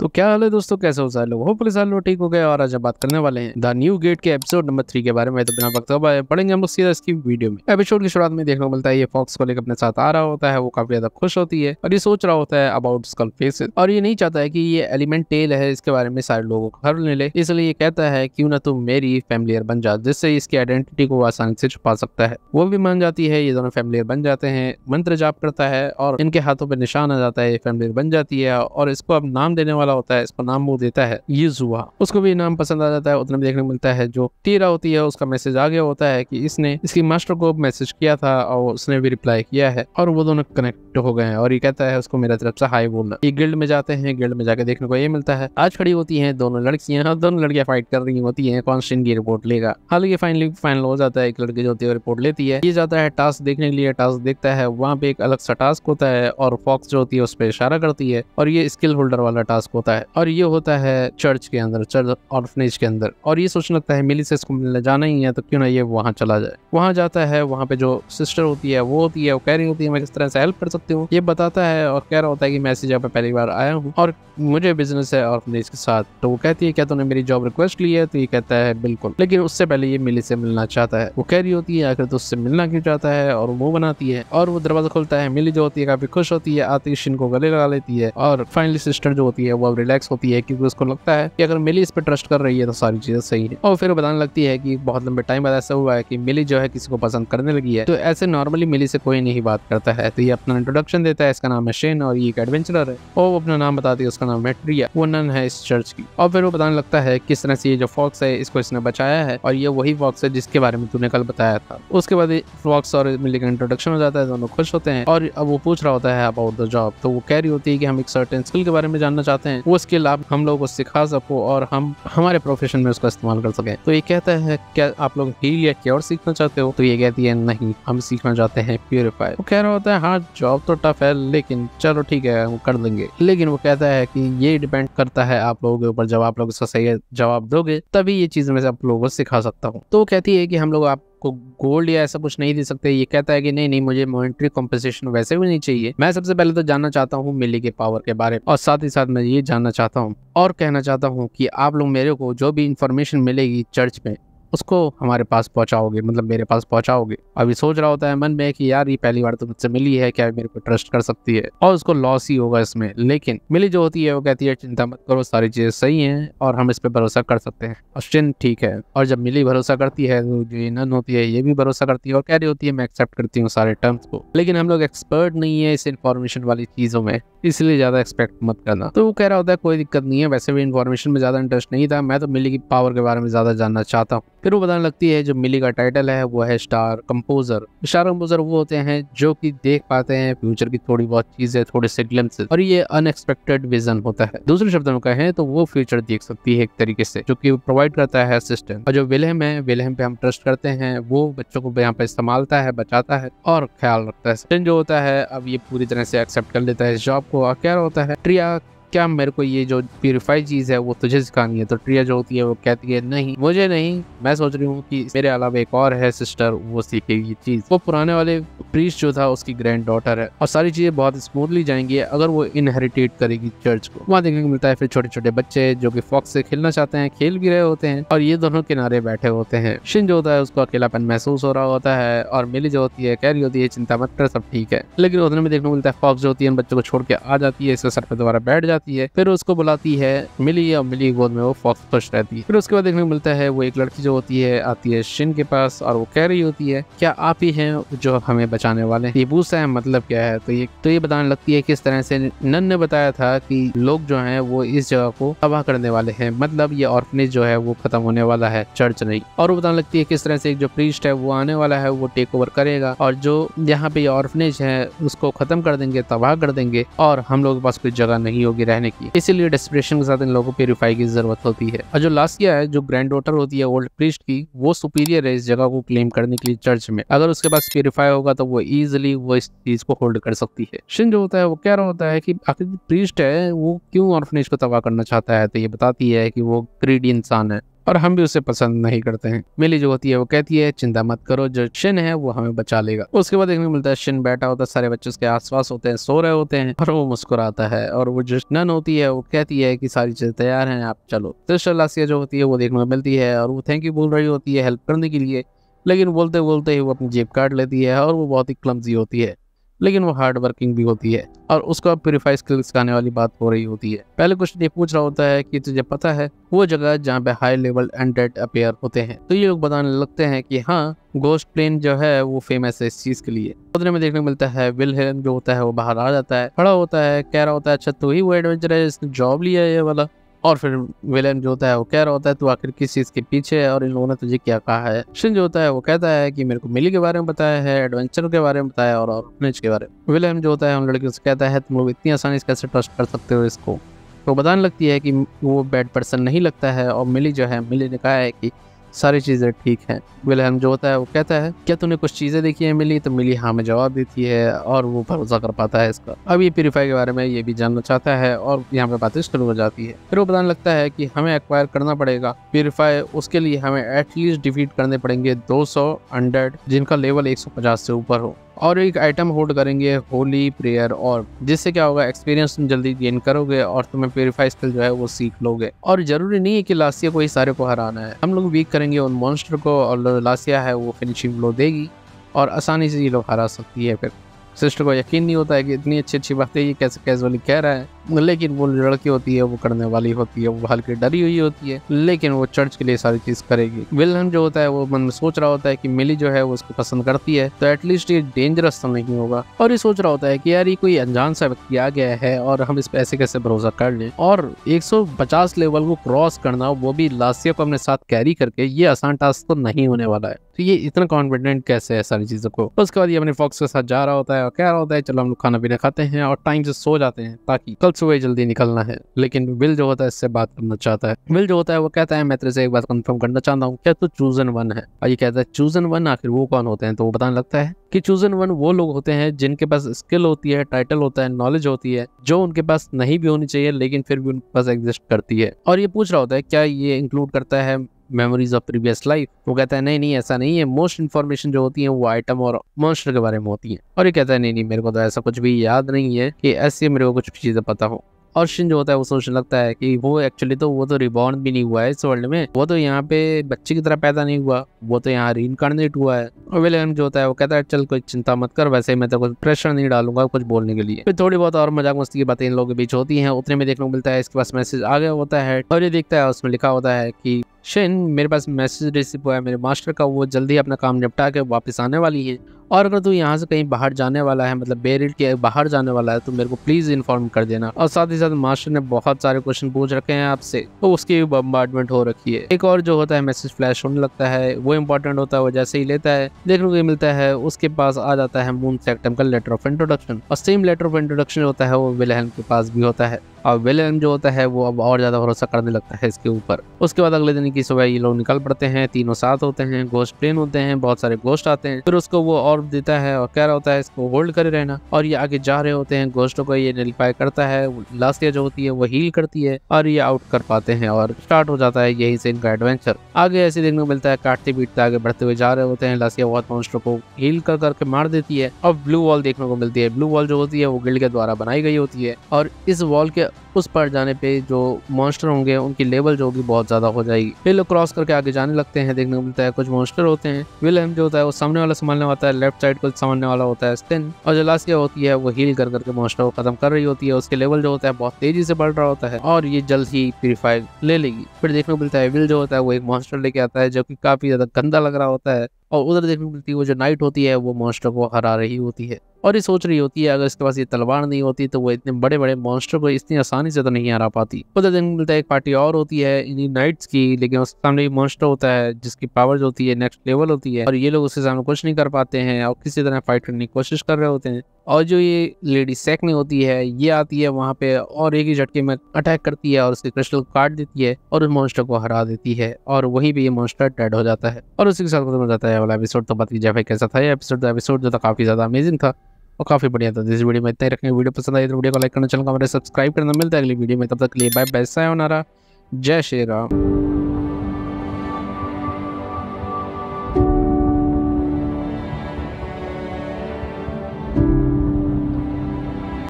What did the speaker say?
तो क्या हाल है दोस्तों कैसे हो सारे लोग हो पुलिस लोग ठीक हो गए और आज हम बात करने वाले हैं द न्यू गेट के एपिसोड नंबर थ्री के बारे में तो बिना वक्त पढ़ेंगे हम लोग सीधा इसकी वीडियो में एपिसोड की शुरुआत में देखने को मिलता है ये फॉक्स को लेकर अपने साथ आ रहा होता है वो काफी ज्यादा खुश होती है और ये सोच रहा होता है अबाउट स्कल फेस और ये नहीं चाहता है की ये एलिमेंट टेल है इसके बारे में सारे लोगों को हर ले ले इसलिए ये कहता है क्यों ना तुम मेरी फैमिलियर बन जा जिससे इसकी आइडेंटिटी को आसानी से छुपा सकता है वो भी मान जाती है ये दोनों फैमिलियर बन जाते हैं मंत्र जाप करता है और इनके हाथों पर निशान आ जाता है ये फैमिलियर बन जाती है और इसको अब नाम देने वाला वाला होता है इसको नाम वो देता है ये जुआ उसको भी नाम पसंद आ जाता है उतना देखने मिलता है जो तीरा होती है उसका मैसेज आ गया होता है कि इसने इसकी मास्टर को मैसेज किया था और उसने भी रिप्लाई किया है और वो दोनों कनेक्ट हो गए हैं और ये कहता है उसको मेरा तरफ से हाई बोलना ये गिल्ड में जाते हैं गिल्ड में जाकर देखने को ये मिलता है आज खड़ी होती है दोनों लड़कियां और हाँ, दोनों लड़कियां फाइट कर रही होती है कॉन्स्टेंट ये रिपोर्ट लेगा हालांकि फाइनली फाइनल हो जाता है एक लड़की जो होती है रिपोर्ट लेती है ये जाता है टास्क देखने के लिए टास्क देखता है वहाँ पे एक अलग सा टास्क होता है और फॉक्स जो होती है उस पर इशारा करती है और ये स्किल होल्डर वाला टास्क होता है और ये होता है चर्च के अंदर चर्च ऑर्फनेज के अंदर और ये सोचने लगता है मिली से इसको मिलने जाना ही है तो क्यों ना ये वहाँ चला जाए वहाँ जाता है वहाँ पे जो सिस्टर होती है वो होती है वो कह रही होती है मैं किस तरह से हेल्प कर सकती हूँ ये बताता है और कह रहा होता है कि मैं जगह पर पहली बार आया हूँ और मुझे बिजनेस है ऑर्फनेज के साथ तो वो कहती है क्या तुमने मेरी जॉब रिक्वेस्ट ली है तो ये कहता है बिल्कुल लेकिन उससे पहले ये मिली से मिलना चाहता है वो कह रही होती है आखिर तो उससे मिलना क्यों चाहता है और वो बनाती है और वो दरवाजा खोलता है मिली जो होती है काफी खुश होती है आती शिन को गले लगा लेती है और फाइनली सिस्टर जो होती है वो रिलैक्स होती है क्योंकि उसको लगता है कि अगर मिली इस पर ट्रस्ट कर रही है तो सारी चीजें सही है और फिर बताने लगती है कि बहुत लंबे टाइम बाद ऐसा हुआ है कि मिली जो है किसी को पसंद करने लगी है तो ऐसे नॉर्मली मिली से कोई नहीं बात करता है तो ये अपना इंट्रोडक्शन देता है इसका नाम है शेन और ये एक एडवेंचरर है और वो अपना नाम बताती है उसका नाम मेट्रिया वो नन है इस चर्च की और फिर वो बताने लगता है किस तरह से ये जो फॉक्स है इसको इसने बचाया है और ये वही फॉक्स है जिसके बारे में तूने कल बताया था उसके बाद फॉक्स और मिली का इंट्रोडक्शन हो जाता है दोनों खुश होते हैं और अब वो पूछ रहा होता है अबाउट द जॉब तो वो कह रही होती है कि हम एक सर्टेन स्किल के बारे में जानना चाहते हैं हैं वो उसके लाभ हम लोग को सिखा सको और हम हमारे प्रोफेशन में उसका इस्तेमाल कर सके तो ये कहता है क्या आप लोग हील या क्योर सीखना चाहते हो तो ये कहती है नहीं हम सीखना चाहते हैं प्योरीफायर वो कह रहा होता है हाँ जॉब तो टफ है लेकिन चलो ठीक है वो कर देंगे लेकिन वो कहता है कि ये डिपेंड करता है आप लोगों के ऊपर जब आप लोग इसका सही जवाब दोगे तभी ये चीज मैं आप लोगों को सिखा सकता हूँ तो वो कहती है कि हम लोग आप को गोल्ड या ऐसा कुछ नहीं दे सकते ये कहता है कि नहीं नहीं मुझे मॉनिटरी कॉम्पनसेशन वैसे भी नहीं चाहिए मैं सबसे पहले तो जानना चाहता हूँ मिली के पावर के बारे में और साथ ही साथ मैं ये जानना चाहता हूँ और कहना चाहता हूँ कि आप लोग मेरे को जो भी इन्फॉर्मेशन मिलेगी चर्च में उसको हमारे पास पहुंचाओगे मतलब मेरे पास पहुंचाओगे अभी सोच रहा होता है मन में कि यार ये पहली बार तो मुझसे मिली है क्या मेरे को ट्रस्ट कर सकती है और उसको लॉस ही होगा इसमें लेकिन मिली जो होती है वो कहती है चिंता मत करो सारी चीजें सही है और हम इस पर भरोसा कर सकते हैं और चिन्ह ठीक है और जब मिली भरोसा करती है तो जो ये नन होती है ये भी भरोसा करती है और कह रही होती है मैं एक्सेप्ट करती हूँ सारे टर्म्स को लेकिन हम लोग एक्सपर्ट नहीं है इस इन्फॉर्मेशन वाली चीजों में इसलिए ज्यादा एक्सपेक्ट मत करना तो वो कह रहा होता है कोई दिक्कत नहीं है वैसे भी इन्फॉर्मेशन में ज्यादा इंटरेस्ट नहीं था मैं तो मिली की पावर के बारे में ज्यादा जानना चाहता हूँ फिर वो बताने लगती है जो मिली का टाइटल है वो है स्टार कंपोजर स्टार कंपोजर वो होते हैं जो कि देख पाते हैं फ्यूचर की थोड़ी बहुत चीजें थोड़े से ग्लम्स और ये अनएक्सपेक्टेड विजन होता है दूसरे शब्दों में कहें तो वो फ्यूचर देख सकती है एक तरीके से जो की प्रोवाइड करता है असिस्टेंट और जो विलहम है विलहम पे हम ट्रस्ट करते हैं वो बच्चों को यहाँ पे संभालता है बचाता है और ख्याल रखता है जो होता है अब ये पूरी तरह से एक्सेप्ट कर लेता है इस जॉब को और क्या होता है ट्रिया क्या मेरे को ये जो प्योरीफाइड चीज़ है वो तुझे सिखानी है तो ट्रिया जो होती है वो कहती है नहीं मुझे नहीं मैं सोच रही हूँ कि मेरे अलावा एक और है सिस्टर वो सीखेगी चीज़ वो पुराने वाले प्रीस जो था उसकी ग्रैंड डॉटर है और सारी चीज़ें बहुत स्मूथली जाएंगी अगर वो इनहेरिटेट करेगी चर्च को वहाँ देखने को मिलता है फिर छोटे छोटे बच्चे जो की फॉक्स से खेलना चाहते हैं खेल भी रहे होते हैं और ये दोनों किनारे बैठे होते हैं शिन जो होता है उसको अकेलापन महसूस हो रहा होता है और मिली जो होती है कह रही होती है चिंता मत कर सब ठीक है लेकिन उतने में देखने को मिलता है फॉक्स जो होती है बच्चों को छोड़ के आ जाती है इसके सर पर दोबारा बैठ जाती जाती है फिर उसको बुलाती है मिली और मिली गोद में वो फॉक्स खुश रहती है फिर उसके बाद देखने को मिलता है वो एक लड़की जो होती है आती है शिन के पास और वो कह रही होती है क्या आप ही है जो हमें बचाने वाले ये बूसा है मतलब क्या है तो ये तो ये बताने लगती है किस तरह से नन ने बताया था कि लोग जो है वो इस जगह को तबाह करने वाले हैं मतलब ये ऑर्फनेज जो है वो खत्म होने वाला है चर्च नहीं और वो बताने लगती है किस तरह से एक जो प्रीस्ट है वो आने वाला है वो टेक ओवर करेगा और जो यहाँ पे ऑर्फनेज है उसको खत्म कर देंगे तबाह कर देंगे और हम लोग के पास कोई जगह नहीं होगी रहने की इसीलिए डेस्परेशन के साथ इन लोगों को प्योरीफाई की जरूरत होती है और जो लास्ट किया है जो ग्रैंड डॉटर होती है ओल्ड प्रिस्ट की वो सुपीरियर है इस जगह को क्लेम करने के लिए चर्च में अगर उसके पास प्योरीफाई होगा तो वो इजिली वो इस चीज को होल्ड कर सकती है शिन जो होता है वो कह रहा होता है की आखिर प्रिस्ट है वो क्यों ऑर्फनेज को तबाह करना चाहता है तो ये बताती है की वो ग्रीडी इंसान है और हम भी उसे पसंद नहीं करते हैं मिली जो होती है वो कहती है चिंता मत करो जो शिन है वो हमें बचा लेगा उसके बाद देखने को मिलता है शिन बैठा होता है सारे बच्चे उसके आसपास होते हैं सो रहे होते हैं और वो मुस्कुराता है और वो जो नन होती है वो कहती है कि सारी चीजें तैयार हैं आप चलो तो सिस्टर लासिया जो होती है वो देखने को मिलती है और वो थैंक यू बोल रही होती है हेल्प करने के लिए लेकिन बोलते बोलते ही वो अपनी जेब काट लेती है और वो बहुत ही क्लमजी होती है लेकिन वो हार्ड वर्किंग भी होती है और उसको अब प्योरीफाई स्किल सिखाने वाली बात हो रही होती है पहले क्वेश्चन ये पूछ रहा होता है कि तुझे पता है वो जगह जहाँ पे हाई लेवल एंडेड अपेयर होते हैं तो ये लोग बताने लगते हैं कि हाँ गोस्ट प्लेन जो है वो फेमस है इस चीज के लिए उतने में देखने को मिलता है विल हेलन जो होता है वो बाहर आ जाता है खड़ा होता है कह रहा होता है अच्छा तो ही वो एडवेंचर है जिसने जॉब लिया है ये वाला और फिर विलेन जो होता है वो कह रहा होता है तू आखिर किस चीज़ के पीछे है और इन लोगों ने तुझे क्या कहा है शिन जो होता है वो कहता है कि मेरे को मिली के बारे में बताया है एडवेंचर के बारे में बताया और ऑर्फनेज के बारे में विलेन जो होता है उन लड़कियों से कहता है तुम लोग इतनी आसानी से कैसे ट्रस्ट कर सकते हो इसको तो बताने लगती है कि वो बैड पर्सन नहीं लगता है और मिली जो है मिली ने कहा है कि सारी चीज़ें ठीक हैं विलहम जो होता है वो कहता है क्या तूने कुछ चीज़ें देखी है मिली तो मिली हाँ में जवाब देती है और वो भरोसा कर पाता है इसका अब ये प्यूरीफाई के बारे में ये भी जानना चाहता है और यहाँ पे बातें शुरू हो जाती है फिर वो बताने लगता है कि हमें एक्वायर करना पड़ेगा प्यूरीफाई उसके लिए हमें एटलीस्ट डिफीट करने पड़ेंगे दो सौ जिनका लेवल एक से ऊपर हो और एक आइटम होल्ड करेंगे होली प्रेयर और जिससे क्या होगा एक्सपीरियंस तुम जल्दी गेन करोगे और तुम्हें प्योरीफाई स्किल जो है वो सीख लोगे और जरूरी नहीं है कि लासिया को ही सारे को हराना है हम लोग वीक करेंगे उन मॉन्स्टर को और लासिया है वो फिनिशिंग ब्लो देगी और आसानी से ये लोग हरा सकती है फिर सिस्टर को यकीन नहीं होता है कि इतनी अच्छी अच्छी बातें ये कैसे कैजुअली कह रहा है लेकिन वो लड़की होती है वो करने वाली होती है वो हल्की डरी हुई होती है लेकिन वो चर्च के लिए सारी चीज करेगी विलहम जो होता है वो मन में सोच रहा होता है कि मिली जो है वो उसको पसंद करती है तो एटलीस्ट ये डेंजरस तो नहीं होगा और ये सोच रहा होता है कि यार ये कोई अनजान सा व्यक्ति आ गया है और हम इस पैसे कैसे भरोसा कर लें और 150 लेवल को क्रॉस करना वो भी लासिया को अपने साथ कैरी करके ये आसान टास्क तो नहीं होने वाला है तो ये इतना कॉन्फिडेंट कैसे है सारी चीज़ों को उसके बाद ये अपने फॉक्स के साथ जा रहा होता है और कह रहा होता है चलो हम लोग खाना पीना खाते हैं और टाइम से सो जाते हैं ताकि कल किट्स जल्दी निकलना है लेकिन विल जो होता है इससे बात करना चाहता है विल जो होता है वो कहता है मैं तेरे से एक बात कंफर्म करना चाहता हूँ क्या तू चूजन वन है और ये कहता है चूजन वन आखिर वो कौन होते हैं तो वो बताने लगता है कि चूजन वन वो लोग होते हैं जिनके पास स्किल होती है टाइटल होता है नॉलेज होती है जो उनके पास नहीं भी होनी चाहिए लेकिन फिर भी उनके पास एग्जिस्ट करती है और ये पूछ रहा होता है क्या ये इंक्लूड करता है मेमोरीज ऑफ प्रीवियस लाइफ वो कहता है नहीं नहीं ऐसा नहीं है मोस्ट इन्फॉर्मेशन जो होती है वो आइटम और मॉन्स्टर के बारे में होती है और ये कहता है नहीं नहीं मेरे को तो ऐसा कुछ भी याद नहीं है कि ऐसे मेरे को कुछ भी चीज़ें पता हो और शिन जो होता है वो सोचने लगता है कि वो एक्चुअली तो वो तो रिबॉर्न भी नहीं हुआ है इस वर्ल्ड में वो तो यहाँ पे बच्चे की तरह पैदा नहीं हुआ वो तो यहाँ री इनकारनेट हुआ है और विलियम जो होता है वो कहता है चल कोई चिंता मत कर वैसे मैं तो कुछ प्रेशर नहीं डालूंगा कुछ बोलने के लिए फिर थोड़ी बहुत और मजाक मस्ती की बातें इन लोगों के बीच होती है उतने में देखने को मिलता है इसके पास मैसेज आ गया होता है और ये देखता है उसमें लिखा होता है की शेन मेरे पास मैसेज रिसीव हुआ है मेरे मास्टर का वो जल्दी अपना काम निपटा के वापस आने वाली है और अगर तू यहाँ से कहीं बाहर जाने वाला है मतलब बेरिल के बाहर जाने वाला है तो मेरे को प्लीज़ इन्फॉर्म कर देना और साथ ही साथ मास्टर ने बहुत सारे क्वेश्चन पूछ रखे हैं आपसे तो उसकी भी बम्बार्टमेंट हो रखी है एक और जो होता है मैसेज फ्लैश होने लगता है वो इंपॉर्टेंट होता है वो जैसे ही लेता है देखने को मिलता है उसके पास आ जाता है मून सेक्टम का लेटर ऑफ इंट्रोडक्शन और सेम लेटर ऑफ इंट्रोडक्शन होता है वो विलहन के पास भी होता है अब विलियम जो होता है वो अब और ज़्यादा भरोसा करने लगता है इसके ऊपर उसके बाद अगले दिन की सुबह ये लोग निकल पड़ते हैं तीनों साथ होते हैं गोश्त प्लेन होते हैं बहुत सारे गोश्त आते हैं फिर उसको वो और देता है और कह रहा होता है इसको होल्ड करे रहना और ये आगे जा रहे होते हैं गोश्तों को ये नीलपाय करता है लास्टिया जो होती है वो हील करती है और ये आउट कर पाते हैं और स्टार्ट हो जाता है यही से इनका एडवेंचर आगे ऐसे देखने को मिलता है काटते पीटते आगे बढ़ते हुए जा रहे होते हैं लास्टिया बहुत मॉन्स्टरों को हील कर करके मार देती है और ब्लू वॉल देखने को मिलती है ब्लू वॉल जो होती है वो गिल्ड के द्वारा बनाई गई होती है और इस वॉल के उस पर जाने पे जो मॉन्स्टर होंगे उनकी लेवल जो होगी बहुत ज्यादा हो जाएगी फिर क्रॉस करके आगे जाने लगते हैं देखने को मिलता है कुछ मॉन्स्टर होते हैं एम जो होता है वो सामने वाला संभालने वाला है लेफ्ट साइड को संभालने वाला होता है स्टेन और जो लास्ट होती है वो हील कर करके मॉन्स्टर को खत्म कर रही होती है उसके लेवल जो होता है बहुत तेजी से बढ़ रहा होता है और ये जल्द ही प्यूरिफाई ले लेगी फिर देखने को मिलता है विल जो होता है वो एक मॉन्स्टर लेके आता है जो की काफी ज्यादा गंदा लग रहा होता है और उधर देखने को मिलती है वो जो नाइट होती है वो मॉन्स्टर को हरा रही होती है और ये सोच रही होती है अगर इसके पास ये तलवार नहीं होती तो वो इतने बड़े बड़े मॉन्स्टर को इतनी आसानी से तो नहीं हरा पाती उधर देखने को मिलता है एक पार्टी और होती है इन्हीं नाइट्स की लेकिन उसके सामने मॉन्स्टर होता है जिसकी पावर होती है नेक्स्ट लेवल होती है और ये लोग उसके सामने कुछ नहीं कर पाते हैं और किसी तरह फाइट करने की कोशिश कर रहे होते हैं और जो ये लेडी में होती है ये आती है वहाँ पे और एक ही झटके में अटैक करती है और उसके क्रिस्टल काट देती है और उस मॉन्स्टर को हरा देती है और वहीं पे ये मॉन्स्टर डेड हो जाता है और उसी के साथ खत्म हो जाता है वाला एपिसोड तो बात कीजिए भाई कैसा था ये एपिसोड तो एपिसोड जो था काफ़ी ज़्यादा अमेजिंग था और काफ़ी बढ़िया था इस वीडियो में इतना ही रखें वीडियो पसंद आई तो वीडियो को लाइक करना चैनल हमारे सब्सक्राइब करना मिलता है अगली वीडियो में तब तक लिए बाय बैसा है जय श्री राम